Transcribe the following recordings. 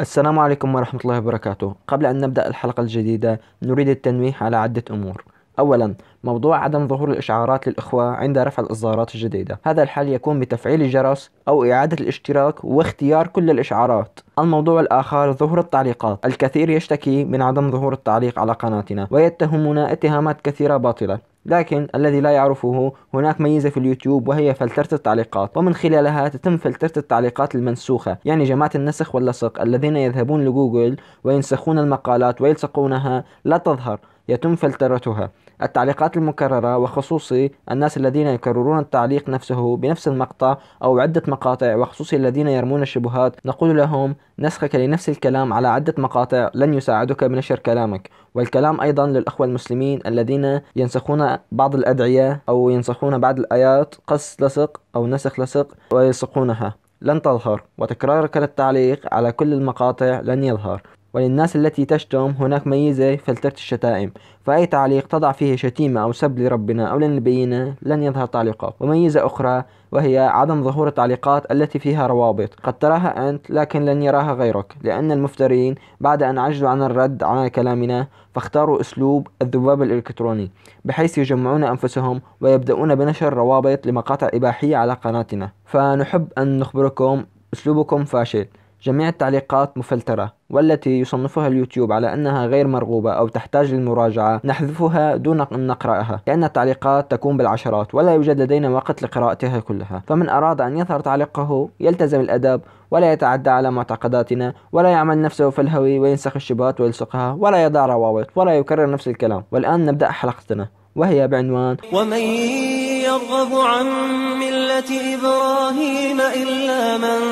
السلام عليكم ورحمة الله وبركاته قبل أن نبدأ الحلقة الجديدة نريد التنويه على عدة أمور أولا موضوع عدم ظهور الإشعارات للإخوة عند رفع الإصدارات الجديدة هذا الحل يكون بتفعيل الجرس أو إعادة الاشتراك واختيار كل الإشعارات الموضوع الآخر ظهور التعليقات الكثير يشتكي من عدم ظهور التعليق على قناتنا ويتهمنا اتهامات كثيرة باطلة لكن الذي لا يعرفه هناك ميزة في اليوتيوب وهي فلترة التعليقات ومن خلالها تتم فلترة التعليقات المنسوخة يعني جماعة النسخ واللصق الذين يذهبون لجوجل وينسخون المقالات ويلصقونها لا تظهر يتم فلترتها التعليقات المكررة وخصوصي الناس الذين يكررون التعليق نفسه بنفس المقطع أو عدة مقاطع وخصوصي الذين يرمون الشبهات نقول لهم نسخك لنفس الكلام على عدة مقاطع لن يساعدك بنشر كلامك والكلام أيضا للأخوة المسلمين الذين ينسخون بعض الأدعية أو ينسخون بعض الآيات قص لصق أو نسخ لصق ويلصقونها لن تظهر وتكرارك للتعليق على كل المقاطع لن يظهر وللناس التي تشتم هناك ميزة فلترة الشتائم فأي تعليق تضع فيه شتيمة أو سب لربنا أو لنبينا لن يظهر تعليقات وميزة أخرى وهي عدم ظهور التعليقات التي فيها روابط قد تراها أنت لكن لن يراها غيرك لأن المفترين بعد أن عجزوا عن الرد على كلامنا فاختاروا أسلوب الذباب الإلكتروني بحيث يجمعون أنفسهم ويبدأون بنشر روابط لمقاطع إباحية على قناتنا فنحب أن نخبركم أسلوبكم فاشل جميع التعليقات مفلترة والتي يصنفها اليوتيوب على أنها غير مرغوبة أو تحتاج للمراجعة نحذفها دون أن نقرأها لأن التعليقات تكون بالعشرات ولا يوجد لدينا وقت لقراءتها كلها فمن أراد أن يظهر تعليقه يلتزم الأدب ولا يتعدى على معتقداتنا ولا يعمل نفسه في الهوي وينسخ الشبهات ويلصقها ولا يضع روابط ولا يكرر نفس الكلام والآن نبدأ حلقتنا وهي بعنوان ومن يرغب عن ملة إبراهيم إلا من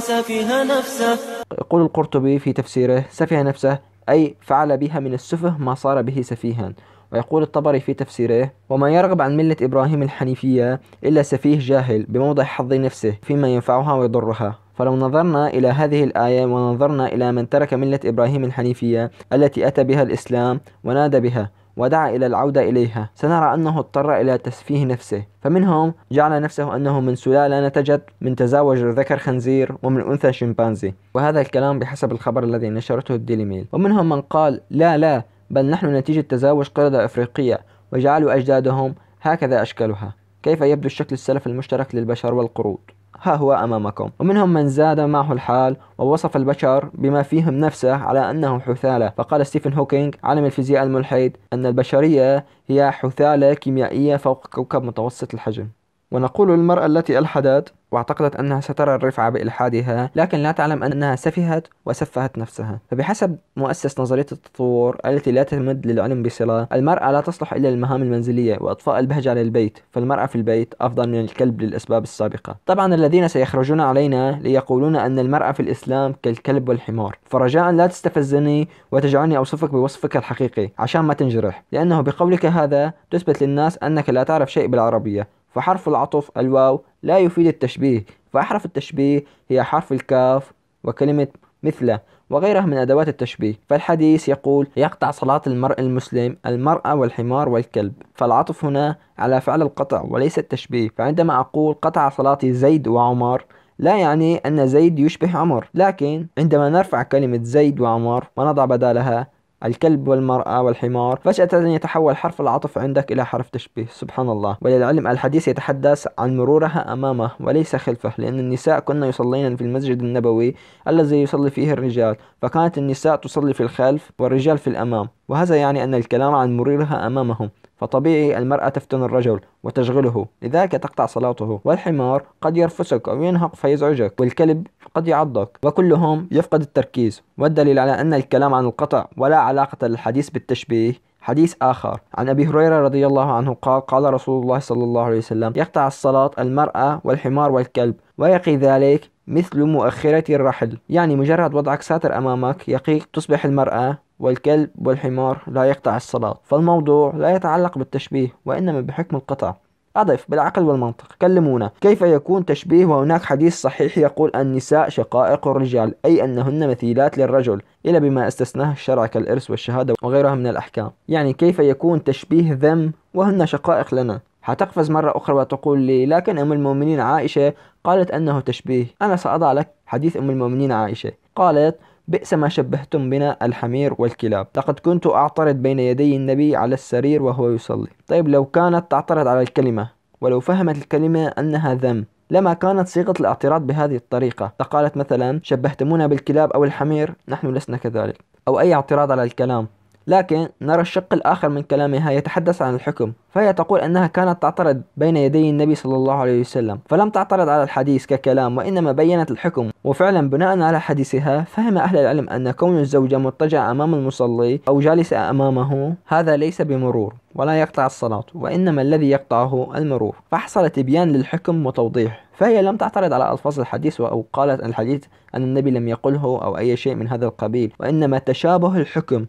سفه نفسه يقول القرطبي في تفسيره سفه نفسه أي فعل بها من السفه ما صار به سفيها ويقول الطبري في تفسيره وما يرغب عن ملة إبراهيم الحنيفية إلا سفيه جاهل بموضع حظ نفسه فيما ينفعها ويضرها فلو نظرنا إلى هذه الآية ونظرنا إلى من ترك ملة إبراهيم الحنيفية التي أتى بها الإسلام ونادى بها ودعا إلى العودة إليها سنرى أنه اضطر إلى تسفيه نفسه فمنهم جعل نفسه أنه من سلالة نتجت من تزاوج ذكر خنزير ومن أنثى شمبانزي وهذا الكلام بحسب الخبر الذي نشرته الديلي ميل ومنهم من قال لا لا بل نحن نتيجة تزاوج قردة أفريقية وجعلوا أجدادهم هكذا أشكالها كيف يبدو الشكل السلف المشترك للبشر والقرود ها هو أمامكم ومنهم من زاد معه الحال ووصف البشر بما فيهم نفسه على أنهم حثالة فقال ستيفن هوكينج عالم الفيزياء الملحد أن البشرية هي حثالة كيميائية فوق كوكب متوسط الحجم ونقول للمرأة التي ألحدت واعتقدت أنها سترى الرفعة بإلحادها لكن لا تعلم أنها سفهت وسفهت نفسها فبحسب مؤسس نظرية التطور التي لا تمد للعلم بصلة المرأة لا تصلح إلا للمهام المنزلية وإطفاء البهجة للبيت فالمرأة في البيت أفضل من الكلب للأسباب السابقة طبعا الذين سيخرجون علينا ليقولون أن المرأة في الإسلام كالكلب والحمار فرجاء لا تستفزني وتجعلني أوصفك بوصفك الحقيقي عشان ما تنجرح لأنه بقولك هذا تثبت للناس أنك لا تعرف شيء بالعربية فحرف العطف الواو لا يفيد التشبيه فأحرف التشبيه هي حرف الكاف وكلمة مثله وغيرها من أدوات التشبيه فالحديث يقول يقطع صلاة المرء المسلم المرأة والحمار والكلب فالعطف هنا على فعل القطع وليس التشبيه فعندما أقول قطع صلاة زيد وعمر لا يعني أن زيد يشبه عمر لكن عندما نرفع كلمة زيد وعمر ونضع بدالها الكلب والمرأة والحمار فجأة يتحول حرف العطف عندك إلى حرف تشبيه سبحان الله وللعلم الحديث يتحدث عن مرورها أمامه وليس خلفه لأن النساء كن يصلين في المسجد النبوي الذي يصلي فيه الرجال فكانت النساء تصلي في الخلف والرجال في الأمام وهذا يعني أن الكلام عن مرورها أمامهم فطبيعي المرأة تفتن الرجل وتشغله لذلك تقطع صلاته والحمار قد يرفسك أو ينهق فيزعجك والكلب قد يعضك وكلهم يفقد التركيز والدليل على أن الكلام عن القطع ولا علاقة للحديث بالتشبيه حديث آخر عن أبي هريرة رضي الله عنه قال قال رسول الله صلى الله عليه وسلم يقطع الصلاة المرأة والحمار والكلب ويقي ذلك مثل مؤخرة الرحل يعني مجرد وضعك ساتر أمامك يقيك تصبح المرأة والكلب والحمار لا يقطع الصلاة فالموضوع لا يتعلق بالتشبيه وإنما بحكم القطع أضف بالعقل والمنطق كلمونا كيف يكون تشبيه وهناك حديث صحيح يقول النساء شقائق الرجال أي أنهن مثيلات للرجل إلى بما استثناه الشرع كالإرث والشهادة وغيرها من الأحكام يعني كيف يكون تشبيه ذم وهن شقائق لنا حتقفز مرة أخرى وتقول لي لكن أم المؤمنين عائشة قالت أنه تشبيه أنا سأضع لك حديث أم المؤمنين عائشة قالت بئس ما شبهتم بنا الحمير والكلاب لقد كنت أعترض بين يدي النبي على السرير وهو يصلي طيب لو كانت تعترض على الكلمة ولو فهمت الكلمة أنها ذم لما كانت صيغة الاعتراض بهذه الطريقة فقالت مثلا شبهتمونا بالكلاب أو الحمير نحن لسنا كذلك أو أي اعتراض على الكلام لكن نرى الشق الآخر من كلامها يتحدث عن الحكم فهي تقول أنها كانت تعترض بين يدي النبي صلى الله عليه وسلم فلم تعترض على الحديث ككلام وإنما بينت الحكم وفعلا بناء على حديثها فهم أهل العلم أن كون الزوجة مضطجعة أمام المصلي أو جالسة أمامه هذا ليس بمرور ولا يقطع الصلاة وإنما الذي يقطعه المرور فحصل تبيان للحكم وتوضيح فهي لم تعترض على ألفاظ الحديث أو قالت الحديث أن النبي لم يقله أو أي شيء من هذا القبيل وإنما تشابه الحكم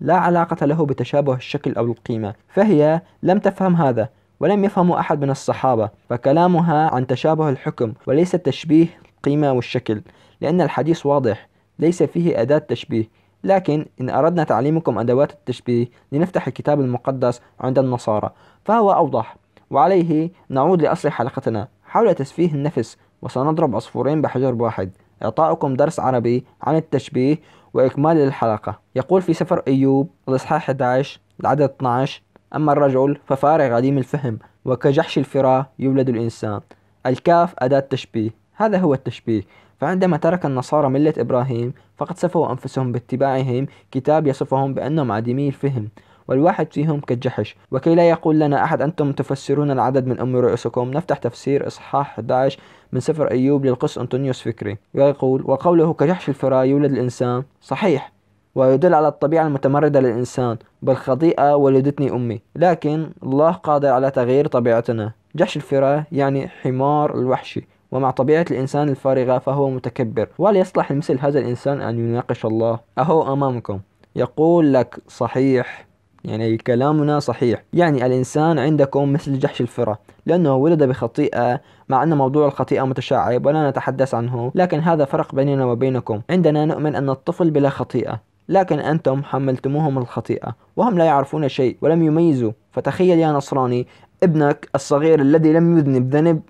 لا علاقة له بتشابه الشكل أو القيمة فهي لم تفهم هذا ولم يفهمه أحد من الصحابة فكلامها عن تشابه الحكم وليس تشبيه القيمة والشكل لأن الحديث واضح ليس فيه أداة تشبيه لكن إن أردنا تعليمكم أدوات التشبيه لنفتح الكتاب المقدس عند النصارى فهو أوضح وعليه نعود لأصل حلقتنا حول تسفيه النفس وسنضرب عصفورين بحجر واحد إعطاؤكم درس عربي عن التشبيه وإكمال للحلقة يقول في سفر أيوب الإصحاح 11 العدد 12 أما الرجل ففارغ عديم الفهم وكجحش الفراء يولد الإنسان الكاف أداة تشبيه هذا هو التشبيه فعندما ترك النصارى ملة إبراهيم فقد صفوا أنفسهم باتباعهم كتاب يصفهم بأنهم عديمي الفهم والواحد فيهم كالجحش وكي لا يقول لنا أحد أنتم تفسرون العدد من أم رؤوسكم نفتح تفسير إصحاح 11 من سفر أيوب للقس أنطونيوس فكري ويقول وقوله كجحش الفراء يولد الإنسان صحيح ويدل على الطبيعة المتمردة للإنسان بالخطيئة ولدتني أمي لكن الله قادر على تغيير طبيعتنا جحش الفراء يعني حمار الوحشي ومع طبيعة الإنسان الفارغة فهو متكبر ولا يصلح لمثل هذا الإنسان أن يناقش الله أهو أمامكم يقول لك صحيح يعني كلامنا صحيح يعني الإنسان عندكم مثل جحش الفرة لأنه ولد بخطيئة مع أن موضوع الخطيئة متشعب ولا نتحدث عنه لكن هذا فرق بيننا وبينكم عندنا نؤمن أن الطفل بلا خطيئة لكن أنتم حملتموهم الخطيئة وهم لا يعرفون شيء ولم يميزوا فتخيل يا نصراني ابنك الصغير الذي لم يذنب ذنب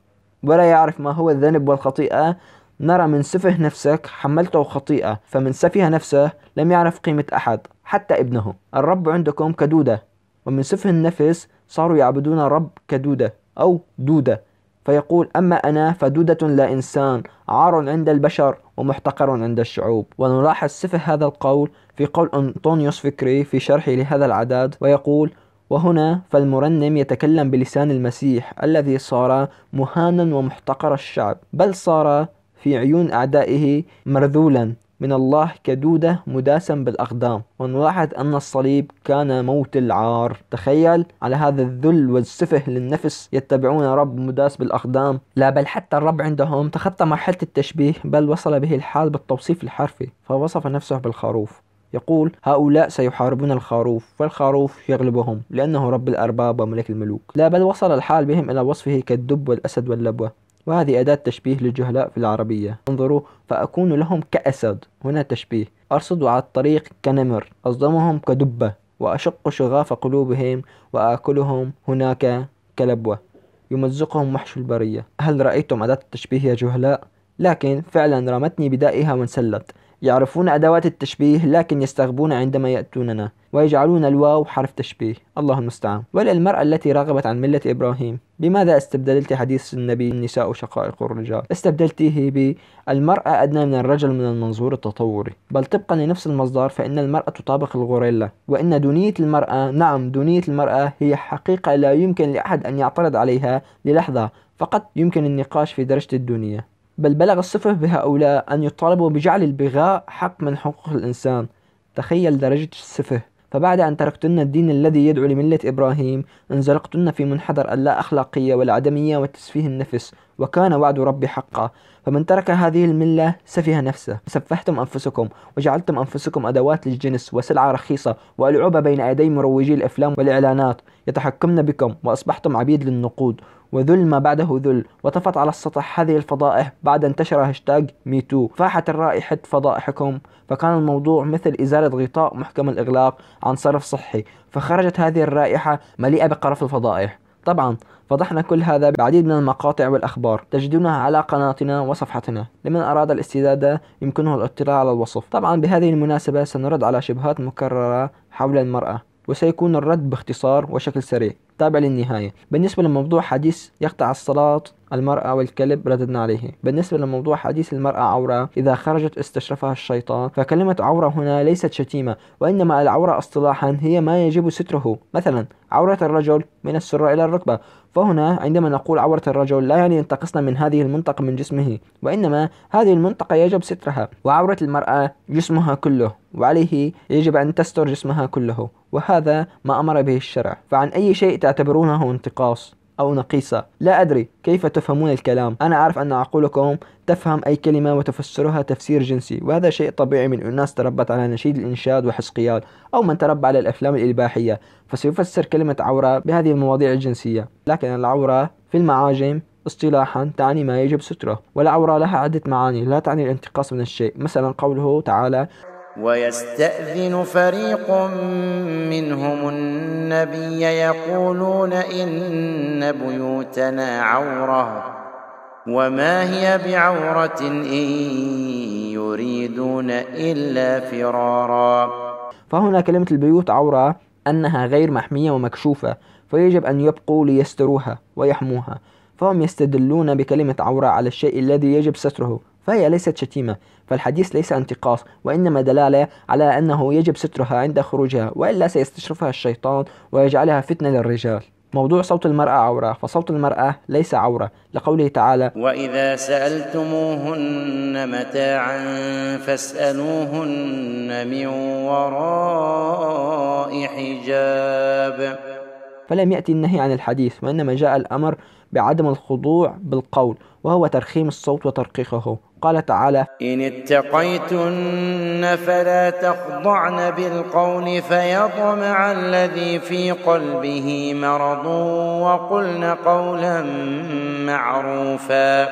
ولا يعرف ما هو الذنب والخطيئة نرى من سفه نفسك حملته خطيئة فمن سفه نفسه لم يعرف قيمة أحد حتى ابنه الرب عندكم كدودة ومن سفه النفس صاروا يعبدون الرب كدودة أو دودة فيقول أما أنا فدودة لا إنسان عار عند البشر ومحتقر عند الشعوب ونلاحظ سفه هذا القول في قول أنطونيوس فكري في شرحه لهذا العدد ويقول وهنا فالمرنم يتكلم بلسان المسيح الذي صار مهانا ومحتقر الشعب بل صار في عيون أعدائه مرذولا من الله كدودة مداسا بالأقدام ونلاحظ أن الصليب كان موت العار تخيل على هذا الذل والسفه للنفس يتبعون رب مداس بالأقدام لا بل حتى الرب عندهم تخطى مرحلة التشبيه بل وصل به الحال بالتوصيف الحرفي فوصف نفسه بالخروف يقول هؤلاء سيحاربون الخروف فالخروف يغلبهم لأنه رب الأرباب وملك الملوك لا بل وصل الحال بهم إلى وصفه كالدب والأسد واللبوة وهذه أداة تشبيه للجهلاء في العربية انظروا فأكون لهم كأسد هنا تشبيه أرصد على الطريق كنمر أصدمهم كدبة وأشق شغاف قلوبهم وآكلهم هناك كلبوة يمزقهم وحش البرية هل رأيتم أداة التشبيه يا جهلاء؟ لكن فعلا رمتني بدائها وانسلت يعرفون أدوات التشبيه لكن يستغبون عندما يأتوننا ويجعلون الواو حرف تشبيه الله المستعان وللمرأة التي رغبت عن ملة إبراهيم بماذا استبدلت حديث النبي النساء شقائق الرجال استبدلته بالمرأة أدنى من الرجل من المنظور التطوري بل طبقا لنفس المصدر فإن المرأة تطابق الغوريلا وإن دونية المرأة نعم دونية المرأة هي حقيقة لا يمكن لأحد أن يعترض عليها للحظة فقط يمكن النقاش في درجة الدنيا بل بلغ السفه بهؤلاء أن يطالبوا بجعل البغاء حق من حقوق الإنسان تخيل درجة السفه فبعد أن تركتن الدين الذي يدعو لملة إبراهيم انزلقتن في منحدر اللا أخلاقية والعدمية وتسفيه النفس وكان وعد ربي حقا فمن ترك هذه الملة سفه نفسه سفهتم أنفسكم وجعلتم أنفسكم أدوات للجنس وسلعة رخيصة وألعوبة بين أيدي مروجي الأفلام والإعلانات يتحكمن بكم وأصبحتم عبيد للنقود وذل ما بعده ذل وطفت على السطح هذه الفضائح بعد انتشر هاشتاج ميتو فاحت الرائحة فضائحكم فكان الموضوع مثل إزالة غطاء محكم الإغلاق عن صرف صحي فخرجت هذه الرائحة مليئة بقرف الفضائح طبعا فضحنا كل هذا بعديد من المقاطع والأخبار تجدونها على قناتنا وصفحتنا لمن أراد الاستزادة يمكنه الاطلاع على الوصف طبعا بهذه المناسبة سنرد على شبهات مكررة حول المرأة وسيكون الرد باختصار وشكل سريع تابع للنهاية بالنسبة لموضوع حديث يقطع الصلاة المرأة والكلب رددنا عليه بالنسبة لموضوع حديث المرأة عورة إذا خرجت استشرفها الشيطان فكلمة عورة هنا ليست شتيمة وإنما العورة اصطلاحا هي ما يجب ستره مثلا عورة الرجل من السرة إلى الركبة فهنا عندما نقول عورة الرجل لا يعني أن من هذه المنطقة من جسمه وإنما هذه المنطقة يجب سترها وعورة المرأة جسمها كله وعليه يجب أن تستر جسمها كله وهذا ما أمر به الشرع فعن أي شيء تعتبرونه انتقاص أو نقيصة لا أدري كيف تفهمون الكلام أنا أعرف أن عقولكم تفهم أي كلمة وتفسرها تفسير جنسي وهذا شيء طبيعي من أناس تربت على نشيد الإنشاد وحسقيال أو من تربى على الأفلام الإباحية فسيفسر كلمة عورة بهذه المواضيع الجنسية لكن العورة في المعاجم اصطلاحا تعني ما يجب ستره والعورة لها عدة معاني لا تعني الانتقاص من الشيء مثلا قوله تعالى ويستأذن فريق منهم النبي يقولون إن بيوتنا عورة وما هي بعورة إن يريدون إلا فرارا فهنا كلمة البيوت عورة أنها غير محمية ومكشوفة فيجب أن يبقوا ليستروها ويحموها فهم يستدلون بكلمة عورة على الشيء الذي يجب ستره فهي ليست شتيمة فالحديث ليس انتقاص وإنما دلالة على أنه يجب سترها عند خروجها وإلا سيستشرفها الشيطان ويجعلها فتنة للرجال موضوع صوت المرأة عورة فصوت المرأة ليس عورة لقوله تعالى وإذا سألتموهن متاعا فاسألوهن من وراء حجاب فلم يأتي النهي عن الحديث وإنما جاء الأمر بعدم الخضوع بالقول وهو ترخيم الصوت وترقيقه قال تعالى إن اتقيتن فلا تخضعن بالقول فيطمع الذي في قلبه مرض وقلن قولا معروفا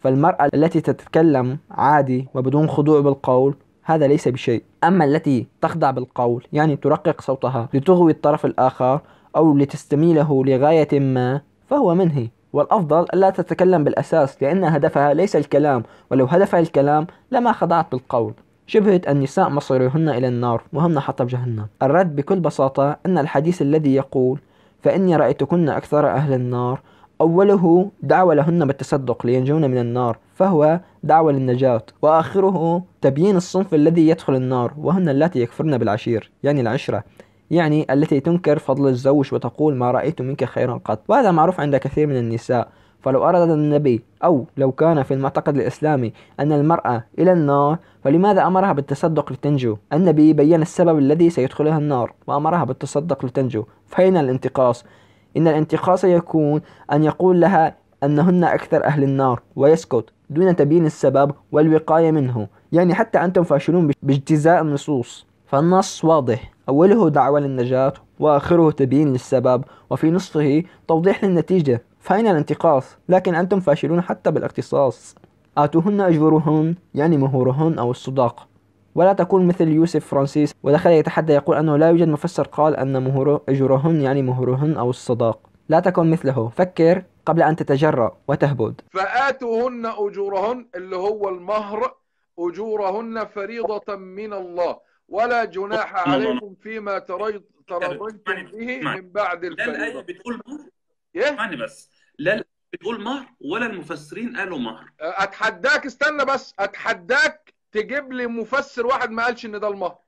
فالمرأة التي تتكلم عادي وبدون خضوع بالقول هذا ليس بشيء أما التي تخضع بالقول يعني ترقق صوتها لتغوي الطرف الآخر أو لتستميله لغاية ما فهو منهي والأفضل ألا تتكلم بالأساس لأن هدفها ليس الكلام ولو هدفها الكلام لما خضعت بالقول شبهة النساء مصيرهن إلى النار وهن حطب جهنم الرد بكل بساطة أن الحديث الذي يقول فإني رأيتكن أكثر أهل النار أوله دعوة لهن بالتصدق لينجون من النار فهو دعوة للنجاة وآخره تبيين الصنف الذي يدخل النار وهن اللاتي يكفرن بالعشير يعني العشرة يعني التي تنكر فضل الزوج وتقول ما رأيت منك خيرا قط وهذا معروف عند كثير من النساء فلو أراد النبي أو لو كان في المعتقد الإسلامي أن المرأة إلى النار فلماذا أمرها بالتصدق لتنجو؟ النبي بين السبب الذي سيدخلها النار وأمرها بالتصدق لتنجو فأين الانتقاص؟ إن الانتقاص يكون أن يقول لها أنهن أكثر أهل النار ويسكت دون تبيين السبب والوقاية منه يعني حتى أنتم فاشلون باجتزاء النصوص فالنص واضح أوله دعوة للنجاة وآخره تبيين للسبب وفي نصفه توضيح للنتيجة فأين الانتقاص؟ لكن أنتم فاشلون حتى بالاختصاص آتوهن أجورهن يعني مهورهن أو الصداق ولا تكون مثل يوسف فرانسيس ودخل يتحدى يقول أنه لا يوجد مفسر قال أن مهور أجورهن يعني مهورهن أو الصداق لا تكن مثله فكر قبل أن تتجرأ وتهبد فآتوهن أجورهن اللي هو المهر أجورهن فريضة من الله ولا جناح عليكم فيما ترضيتم به من بعد أيوة، الفريضة لا الآية بتقول مهر اسمعني إيه؟ بس لا الآية بتقول مهر ولا المفسرين قالوا مهر أه، أتحداك استنى بس أتحداك تجيب لي مفسر واحد ما قالش إن ده المهر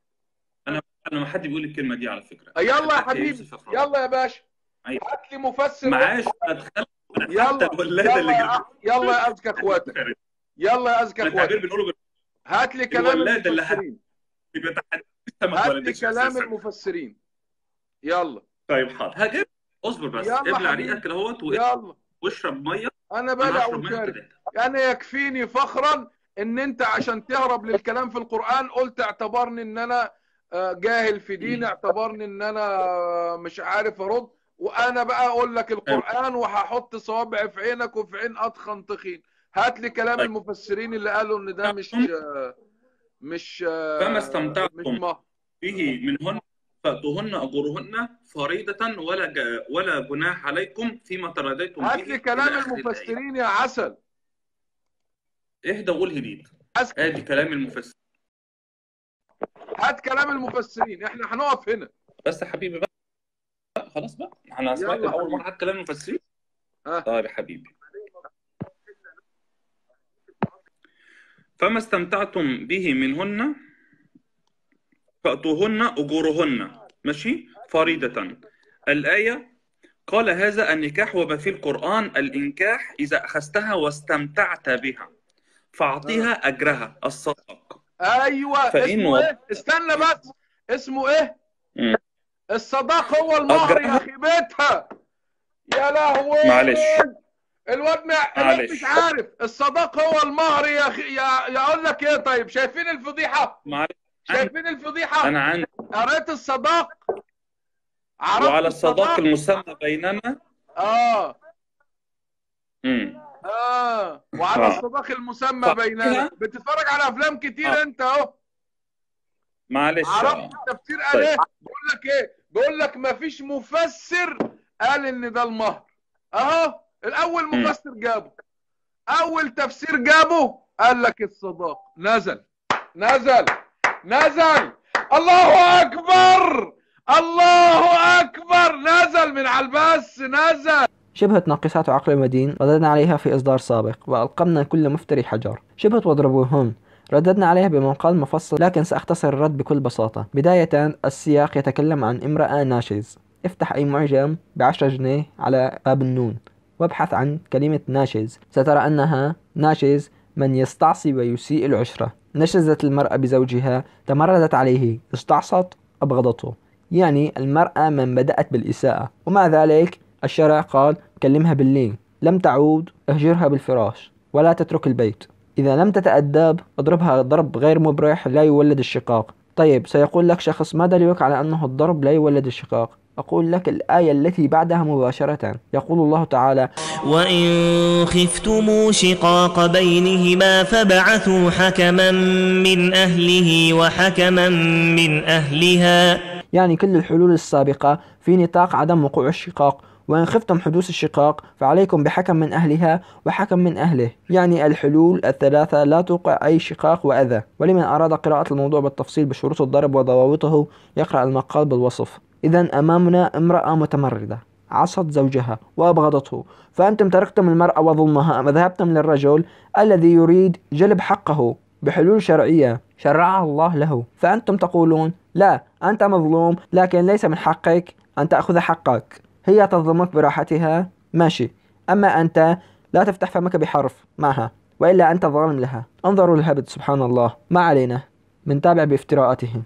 أنا أنا ما حد بيقول الكلمة دي على فكرة أه، يلا يا حبيبي يلا يا باشا أيوة. هات لي مفسر معاش ادخل يلا الولاده اللي يلا يا اذكى اخواتك يلا يا اذكى اخواتك هات لي كلام الولاده اللي هات كلام المفسرين يلا طيب حاضر هجيب اصبر بس ابلع ريقك اهوت واشرب ميه انا بدع وشارب انا يعني يكفيني فخرا ان انت عشان تهرب للكلام في القران قلت اعتبرني ان انا آه، جاهل في دين اعتبرني ان انا آه، مش عارف ارد وانا بقى اقول لك طيب. القران وهحط صوابع في عينك وفي عين اطخن تخين هات لي كلام طيب. المفسرين اللي قالوا ان ده مش مش فما آه، استمتعتم به منهن فاتوهن اجورهن فريضه ولا ولا جناح عليكم فيما تراضيتم هات لي كلام المفسرين يا عسل اهدى وقول هديد ادي كلام المفسرين هات كلام المفسرين احنا هنقف هنا بس يا حبيبي بقى خلاص بقى انا سمعت اول مره هات كلام المفسرين آه. طيب يا حبيبي فما استمتعتم به منهن فأتوهن أجورهن ماشي فريدة الآية قال هذا النكاح وما في القرآن الإنكاح إذا أخذتها واستمتعت بها فأعطيها أجرها الصدق أيوة فإن اسمه و... إيه؟ استنى بس اسمه إيه؟ الصداق هو المهر يا أخي بيتها يا لهوي معلش الواد مش عارف الصداق هو المهر يا اخي يا اقول لك ايه طيب شايفين الفضيحه معلش شايفين الفضيحه انا عندي قريت الصداق عرفت وعلى الصداق المسمى بيننا اه امم اه وعلى آه. الصداق المسمى بيننا بتتفرج على افلام كتير آه. انت اهو معلش عرفت آه. التفسير قال طيب. ايه بقول لك ايه بقول لك مفيش مفسر قال ان ده المهر اهو الاول مفسر جابه اول تفسير جابه قال لك الصداقه نزل نزل نزل الله اكبر الله اكبر نزل من على البس نزل شبهة ناقصات عقل المدين رددنا عليها في إصدار سابق وألقمنا كل مفتري حجر شبهة واضربوهم رددنا عليها بمنقال مفصل لكن سأختصر الرد بكل بساطة بداية السياق يتكلم عن امرأة ناشز افتح أي معجم بعشرة جنيه على باب النون وابحث عن كلمة ناشز سترى أنها ناشز من يستعصي ويسيء العشرة نشزت المرأة بزوجها تمردت عليه استعصت أبغضته يعني المرأة من بدأت بالإساءة ومع ذلك الشرع قال كلمها باللين لم تعود اهجرها بالفراش ولا تترك البيت إذا لم تتأدب اضربها ضرب غير مبرح لا يولد الشقاق طيب سيقول لك شخص ما دليلك على أنه الضرب لا يولد الشقاق أقول لك الآية التي بعدها مباشرة يقول الله تعالى وإن خفتم شقاق بينهما فبعثوا حكما من أهله وحكما من أهلها يعني كل الحلول السابقة في نطاق عدم وقوع الشقاق وإن خفتم حدوث الشقاق فعليكم بحكم من أهلها وحكم من أهله يعني الحلول الثلاثة لا توقع أي شقاق وأذى ولمن أراد قراءة الموضوع بالتفصيل بشروط الضرب وضوابطه يقرأ المقال بالوصف إذا أمامنا امرأة متمردة عصت زوجها وأبغضته فأنتم تركتم المرأة وظلمها وذهبتم للرجل الذي يريد جلب حقه بحلول شرعية شرعها الله له فأنتم تقولون لا أنت مظلوم لكن ليس من حقك أن تأخذ حقك هي تظلمك براحتها ماشي أما أنت لا تفتح فمك بحرف معها وإلا أنت ظالم لها انظروا للهبد سبحان الله ما علينا بنتابع بافتراءاتهم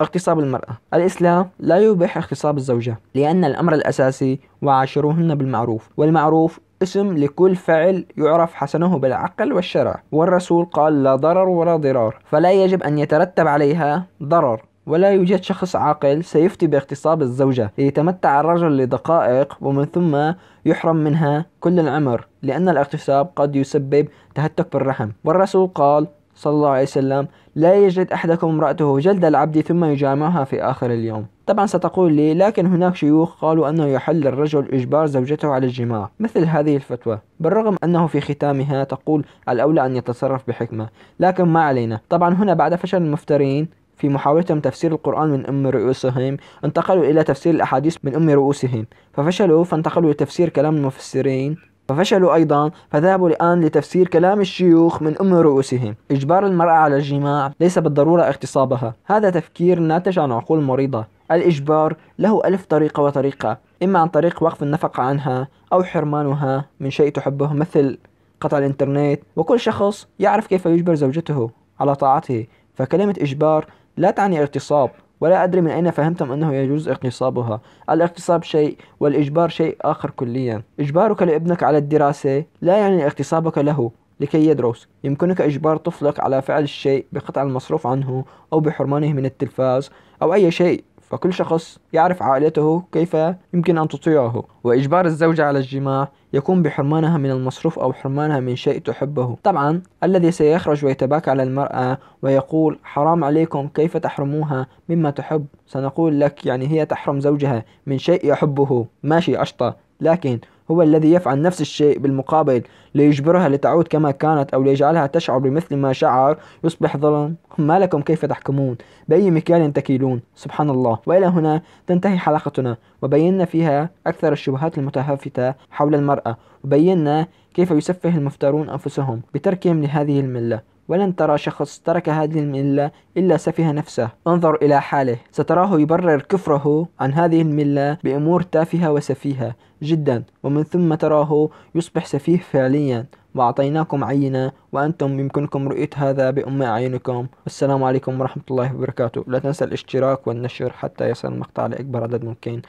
اغتصاب المرأة الإسلام لا يبيح اغتصاب الزوجة لأن الأمر الأساسي وعاشروهن بالمعروف والمعروف اسم لكل فعل يعرف حسنه بالعقل والشرع والرسول قال لا ضرر ولا ضرار فلا يجب أن يترتب عليها ضرر ولا يوجد شخص عاقل سيفتي باغتصاب الزوجة ليتمتع الرجل لدقائق ومن ثم يحرم منها كل العمر لأن الاغتصاب قد يسبب تهتك بالرحم والرسول قال صلى الله عليه وسلم لا يجد أحدكم امرأته جلد العبد ثم يجامعها في آخر اليوم طبعا ستقول لي لكن هناك شيوخ قالوا أنه يحل الرجل إجبار زوجته على الجماع مثل هذه الفتوى بالرغم أنه في ختامها تقول الأولى أن يتصرف بحكمة لكن ما علينا طبعا هنا بعد فشل المفترين في محاولتهم تفسير القرآن من أم رؤوسهم انتقلوا إلى تفسير الأحاديث من أم رؤوسهم ففشلوا فانتقلوا لتفسير كلام المفسرين ففشلوا أيضا فذهبوا الآن لتفسير كلام الشيوخ من أم رؤوسهم إجبار المرأة على الجماع ليس بالضرورة اغتصابها هذا تفكير ناتج عن عقول مريضة الإجبار له ألف طريقة وطريقة إما عن طريق وقف النفقة عنها أو حرمانها من شيء تحبه مثل قطع الإنترنت وكل شخص يعرف كيف يجبر زوجته على طاعته فكلمة إجبار لا تعني اغتصاب ولا أدري من أين فهمتم أنه يجوز اغتصابها الاغتصاب شيء والإجبار شيء آخر كليا إجبارك لابنك على الدراسة لا يعني اغتصابك له لكي يدرس يمكنك إجبار طفلك على فعل الشيء بقطع المصروف عنه أو بحرمانه من التلفاز أو أي شيء فكل شخص يعرف عائلته كيف يمكن أن تطيعه وإجبار الزوجة على الجماع يكون بحرمانها من المصروف أو حرمانها من شيء تحبه طبعا الذي سيخرج ويتباكى على المرأة ويقول حرام عليكم كيف تحرموها مما تحب سنقول لك يعني هي تحرم زوجها من شيء يحبه ماشي أشطى لكن هو الذي يفعل نفس الشيء بالمقابل ليجبرها لتعود كما كانت أو ليجعلها تشعر بمثل ما شعر يصبح ظلم ما لكم كيف تحكمون بأي مكيال تكيلون سبحان الله وإلى هنا تنتهي حلقتنا وبينا فيها أكثر الشبهات المتهافتة حول المرأة وبينا كيف يسفه المفترون أنفسهم بتركهم لهذه الملة ولن ترى شخص ترك هذه الملة إلا سفه نفسه انظر إلى حاله ستراه يبرر كفره عن هذه الملة بأمور تافهة وسفيهة جدا ومن ثم تراه يصبح سفيه فعليا وأعطيناكم عينة وأنتم يمكنكم رؤية هذا بأم أعينكم والسلام عليكم ورحمة الله وبركاته لا تنسى الاشتراك والنشر حتى يصل المقطع لأكبر عدد ممكن